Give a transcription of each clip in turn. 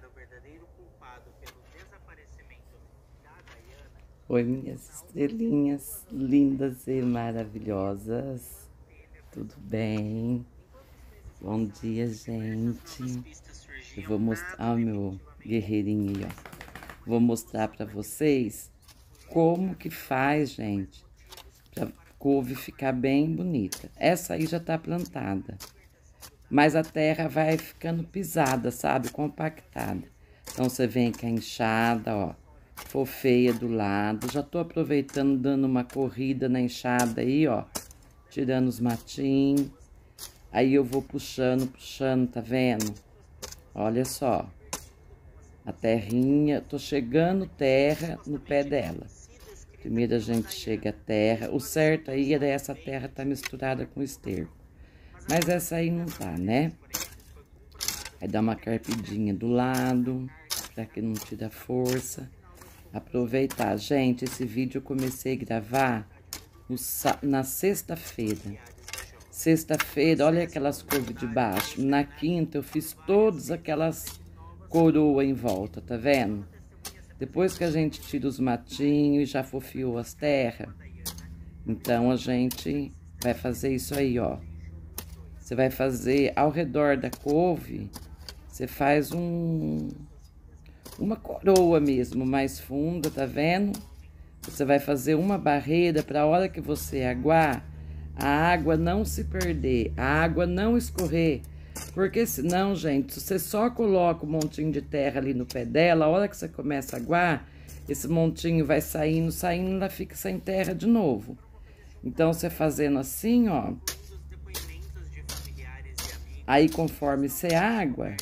encontrar o verdadeiro culpado pelo desaparecimento da Dayana. Oi, minhas estrelinhas lindas e maravilhosas. Tudo bem? Bom dia, gente. Eu vou mostrar o meu guerreirinho aí, ó. Vou mostrar para vocês como que faz, gente, pra couve ficar bem bonita. Essa aí já tá plantada mas a terra vai ficando pisada, sabe? Compactada. Então você vem com a enxada, ó, fofeia do lado. Já tô aproveitando, dando uma corrida na enxada aí, ó, tirando os matinhos. Aí eu vou puxando, puxando, tá vendo? Olha só. A terrinha, tô chegando terra no pé dela. Primeiro a gente chega a terra. O certo aí é essa terra tá misturada com esterco. Mas essa aí não tá, né? Aí é dá uma carpidinha do lado, pra que não tire a força. Aproveitar. Gente, esse vídeo eu comecei a gravar no, na sexta-feira. Sexta-feira, olha aquelas couves de baixo. Na quinta eu fiz todas aquelas coroas em volta, tá vendo? Depois que a gente tira os matinhos e já fofiou as terras, então a gente vai fazer isso aí, ó. Você vai fazer ao redor da couve, você faz um uma coroa mesmo, mais funda, tá vendo? Você vai fazer uma barreira para a hora que você aguar, a água não se perder, a água não escorrer. Porque senão, gente, você só coloca um montinho de terra ali no pé dela, a hora que você começa a aguar, esse montinho vai saindo, saindo, ela fica sem terra de novo. Então, você fazendo assim, ó, Aí, conforme você água,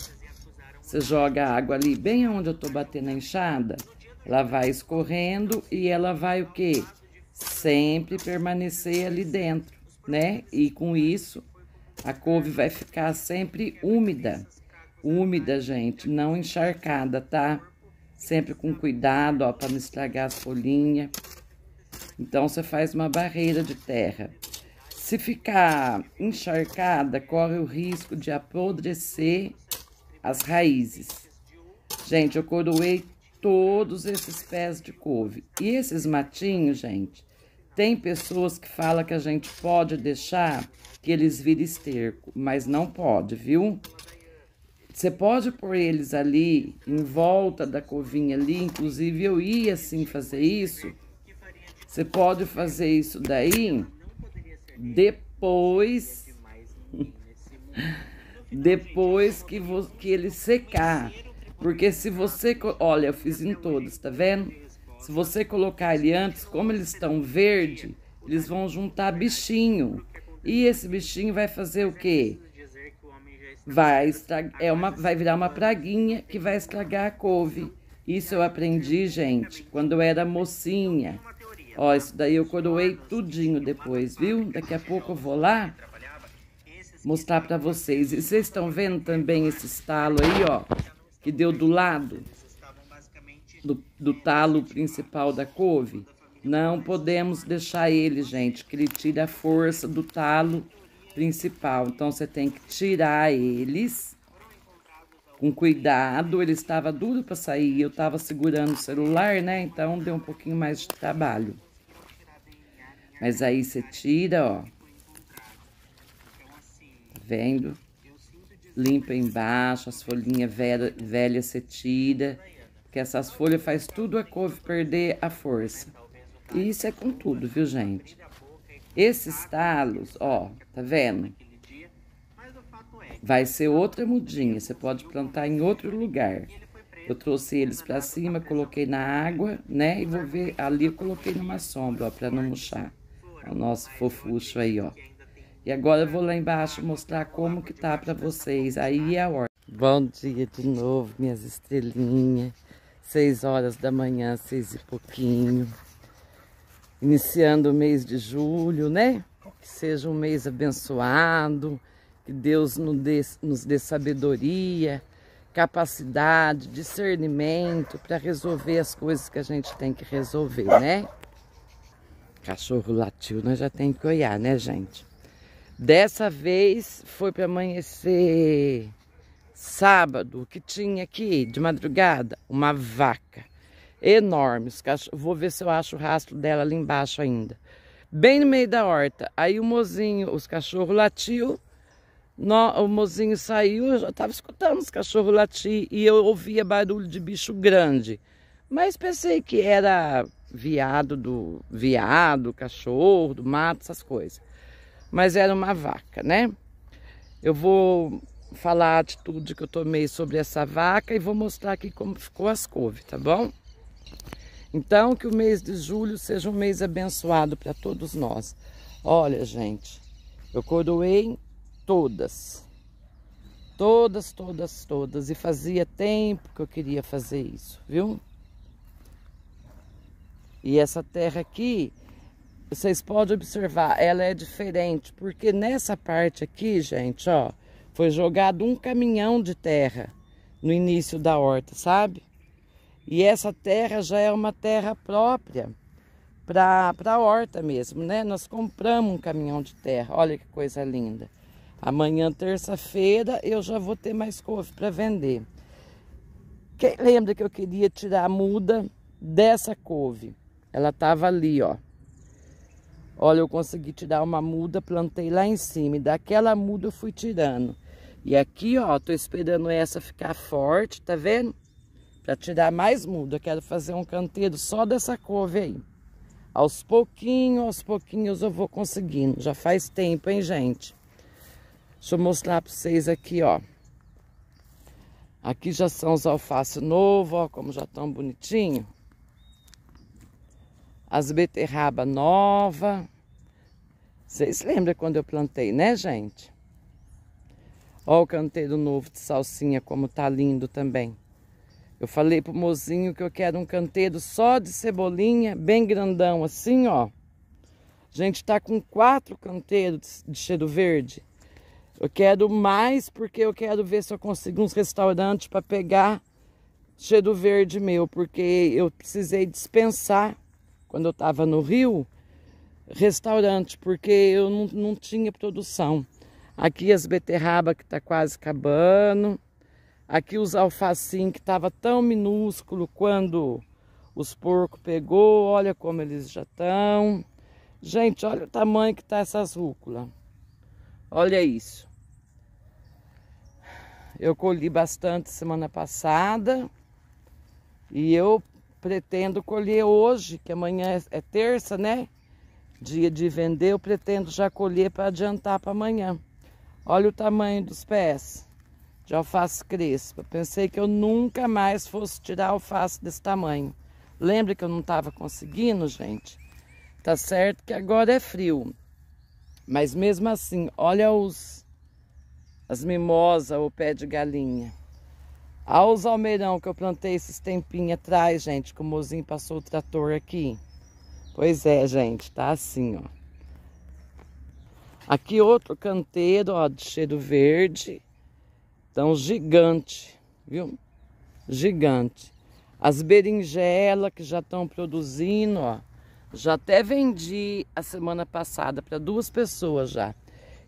você joga a água ali bem onde eu tô batendo a enxada, ela vai escorrendo e ela vai o quê? Sempre permanecer ali dentro, né? E com isso, a couve vai ficar sempre úmida. Úmida, gente, não encharcada, tá? Sempre com cuidado, ó, para não estragar as folhinhas. Então, você faz uma barreira de terra. Se ficar encharcada, corre o risco de apodrecer as raízes. Gente, eu coroei todos esses pés de couve. E esses matinhos, gente, tem pessoas que falam que a gente pode deixar que eles virem esterco, mas não pode, viu? Você pode pôr eles ali, em volta da covinha ali, inclusive eu ia assim fazer isso. Você pode fazer isso daí depois. depois que, vo, que ele secar. Porque se você. Olha, eu fiz em todos, tá vendo? Se você colocar ele antes, como eles estão verde, eles vão juntar bichinho. E esse bichinho vai fazer o quê? Vai, estragar, é uma, vai virar uma praguinha que vai estragar a couve. Isso eu aprendi, gente, quando eu era mocinha. Ó, isso daí eu coroei tudinho depois, viu? Daqui a pouco eu vou lá mostrar para vocês. E vocês estão vendo também esse estalo aí, ó, que deu do lado do, do talo principal da couve? Não podemos deixar ele, gente, que ele tira a força do talo principal. Então, você tem que tirar eles com cuidado. Ele estava duro para sair, eu estava segurando o celular, né? Então, deu um pouquinho mais de trabalho. Mas aí você tira, ó. Então, assim, tá vendo? Limpa embaixo, as folhinhas velhas você tira. Porque essas folhas faz tudo a couve perder a força. E isso é com tudo, viu, gente? Esses talos, ó, tá vendo? É vai ser outra mudinha, você pode plantar em outro lugar. Eu trouxe eles para cima, coloquei na água, né? E vou ver, ali eu coloquei numa sombra, ó, para não murchar o nosso fofucho aí, ó. E agora eu vou lá embaixo mostrar como que tá pra vocês. Aí é a hora. Bom dia de novo, minhas estrelinhas. Seis horas da manhã, seis e pouquinho. Iniciando o mês de julho, né? Que seja um mês abençoado. Que Deus nos dê, nos dê sabedoria, capacidade, discernimento para resolver as coisas que a gente tem que resolver, né? Cachorro latiu, nós já tem que olhar, né, gente? Dessa vez foi para amanhecer sábado, que tinha aqui de madrugada uma vaca enorme. Vou ver se eu acho o rastro dela ali embaixo ainda. Bem no meio da horta. Aí o mozinho, os cachorros latiu. No, o mozinho saiu, eu já estava escutando os cachorros latir e eu ouvia barulho de bicho grande. Mas pensei que era viado do viado, cachorro, do mato, essas coisas. Mas era uma vaca, né? Eu vou falar de atitude que eu tomei sobre essa vaca e vou mostrar aqui como ficou as couves, tá bom? Então, que o mês de julho seja um mês abençoado para todos nós. Olha, gente, eu coroei todas. Todas, todas, todas. E fazia tempo que eu queria fazer isso, viu? E essa terra aqui, vocês podem observar, ela é diferente, porque nessa parte aqui, gente, ó, foi jogado um caminhão de terra no início da horta, sabe? E essa terra já é uma terra própria para a horta mesmo, né? Nós compramos um caminhão de terra, olha que coisa linda. Amanhã, terça-feira, eu já vou ter mais couve para vender. Quem lembra que eu queria tirar a muda dessa couve? Ela tava ali, ó. Olha, eu consegui tirar uma muda, plantei lá em cima. E daquela muda eu fui tirando. E aqui, ó, tô esperando essa ficar forte, tá vendo? Pra tirar mais muda. Eu quero fazer um canteiro só dessa couve aí. Aos pouquinhos, aos pouquinhos eu vou conseguindo. Já faz tempo, hein, gente? Deixa eu mostrar pra vocês aqui, ó. Aqui já são os alfaces novos, ó, como já estão bonitinho as beterraba nova. Vocês lembram quando eu plantei, né, gente? Ó o canteiro novo de salsinha, como tá lindo também. Eu falei pro mozinho que eu quero um canteiro só de cebolinha, bem grandão, assim, ó. A gente tá com quatro canteiros de cheiro verde. Eu quero mais porque eu quero ver se eu consigo uns restaurantes para pegar cheiro verde meu, porque eu precisei dispensar quando eu estava no Rio, restaurante porque eu não, não tinha produção. Aqui as beterraba que está quase acabando. Aqui os alfacim que estava tão minúsculo quando os porcos pegou. Olha como eles já estão. Gente, olha o tamanho que está essas rúculas. Olha isso. Eu colhi bastante semana passada. E eu Pretendo colher hoje, que amanhã é, é terça, né? Dia de vender, eu pretendo já colher para adiantar para amanhã. Olha o tamanho dos pés de alface crespa. Pensei que eu nunca mais fosse tirar alface desse tamanho. Lembra que eu não estava conseguindo, gente? Tá certo que agora é frio. Mas mesmo assim, olha os as mimosas, o pé de galinha. Aos almeirão que eu plantei esses tempinhos atrás, gente, que o mozinho passou o trator aqui. Pois é, gente, tá assim, ó. Aqui outro canteiro, ó, de cheiro verde. Então, gigante, viu? Gigante. As berinjelas que já estão produzindo, ó. Já até vendi a semana passada para duas pessoas já.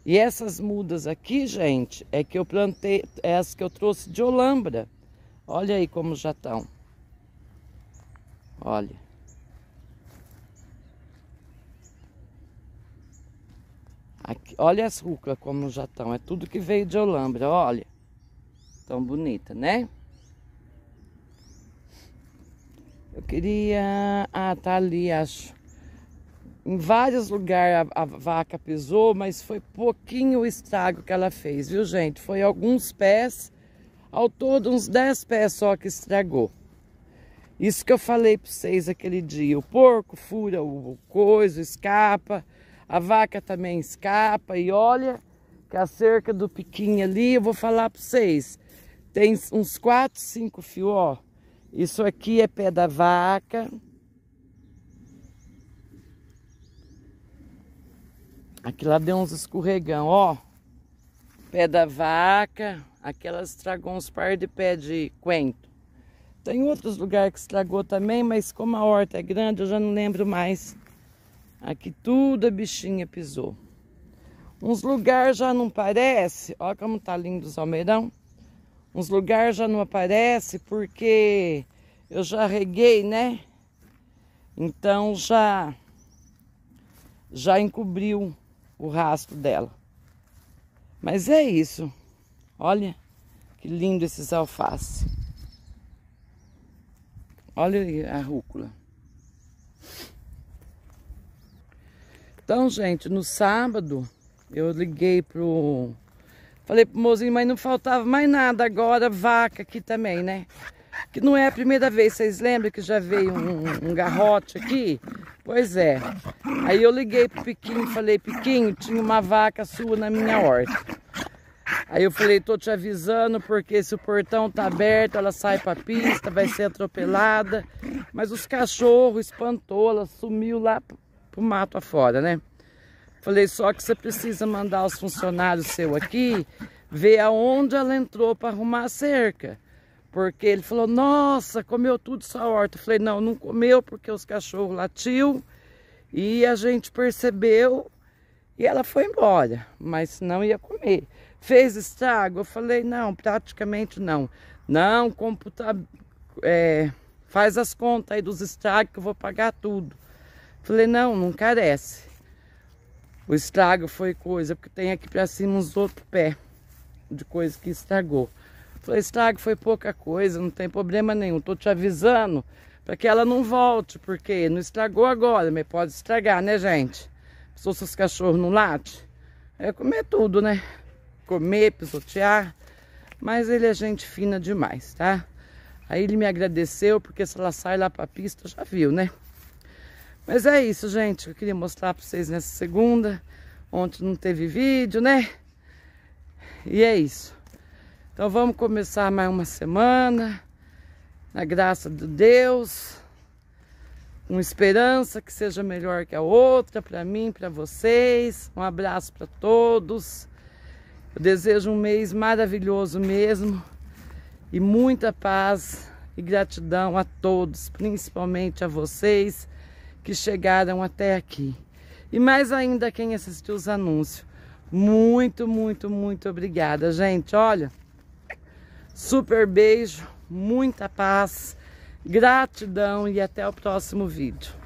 E essas mudas aqui, gente, é que eu plantei, é as que eu trouxe de Olambra. Olha aí como já estão. Olha. Aqui, olha as rúculas como já estão. É tudo que veio de Olambra, olha. Tão bonita, né? Eu queria... Ah, tá ali, acho. Em vários lugares a, a vaca pisou, mas foi pouquinho o estrago que ela fez, viu gente? Foi alguns pés, ao todo uns 10 pés só que estragou. Isso que eu falei para vocês aquele dia. O porco fura o coiso, escapa. A vaca também escapa. E olha que a cerca do piquinho ali, eu vou falar para vocês. Tem uns 4, 5 fios, ó. Isso aqui é pé da vaca. Aqui lá deu uns escorregão, ó. Pé da vaca. Aqui ela estragou uns par de pé de quento. Tem outros lugares que estragou também, mas como a horta é grande, eu já não lembro mais. Aqui tudo a bichinha pisou. Uns lugares já não parece, olha como tá lindo os almeirão. Uns lugares já não aparece porque eu já reguei, né? Então já já encobriu o rastro dela. Mas é isso. Olha que lindo esses alfaces. Olha a rúcula. Então, gente, no sábado eu liguei pro Falei pro mozinho, mas não faltava mais nada agora, vaca aqui também, né? Que não é a primeira vez, vocês lembram que já veio um, um garrote aqui? Pois é. Aí eu liguei pro Piquinho e falei, Piquinho, tinha uma vaca sua na minha horta. Aí eu falei, tô te avisando porque se o portão tá aberto, ela sai pra pista, vai ser atropelada. Mas os cachorros espantou, ela sumiu lá pro mato afora, né? Falei, só que você precisa mandar os funcionários seu aqui ver aonde ela entrou para arrumar a cerca. Porque ele falou, nossa, comeu tudo sua horta. Eu falei, não, não comeu porque os cachorros latiu. E a gente percebeu e ela foi embora, mas não ia comer. Fez estrago? Eu falei, não, praticamente não. Não, computa, é, faz as contas aí dos estragos que eu vou pagar tudo. Eu falei, não, não carece. O estrago foi coisa, porque tem aqui pra cima uns outros pés de coisa que estragou. Falei, estrago, foi pouca coisa, não tem problema nenhum. Tô te avisando para que ela não volte, porque não estragou agora, mas pode estragar, né, gente? Pessoa se os cachorros não latem, é comer tudo, né? Comer, pisotear. Mas ele é gente fina demais, tá? Aí ele me agradeceu, porque se ela sai lá pra pista, já viu, né? Mas é isso, gente. Eu queria mostrar pra vocês nessa segunda. Ontem não teve vídeo, né? E é isso. Então vamos começar mais uma semana, na graça de Deus, com esperança que seja melhor que a outra, para mim, para vocês. Um abraço para todos. Eu desejo um mês maravilhoso mesmo e muita paz e gratidão a todos, principalmente a vocês que chegaram até aqui. E mais ainda quem assistiu os anúncios. Muito, muito, muito obrigada, gente. Olha, Super beijo, muita paz, gratidão e até o próximo vídeo.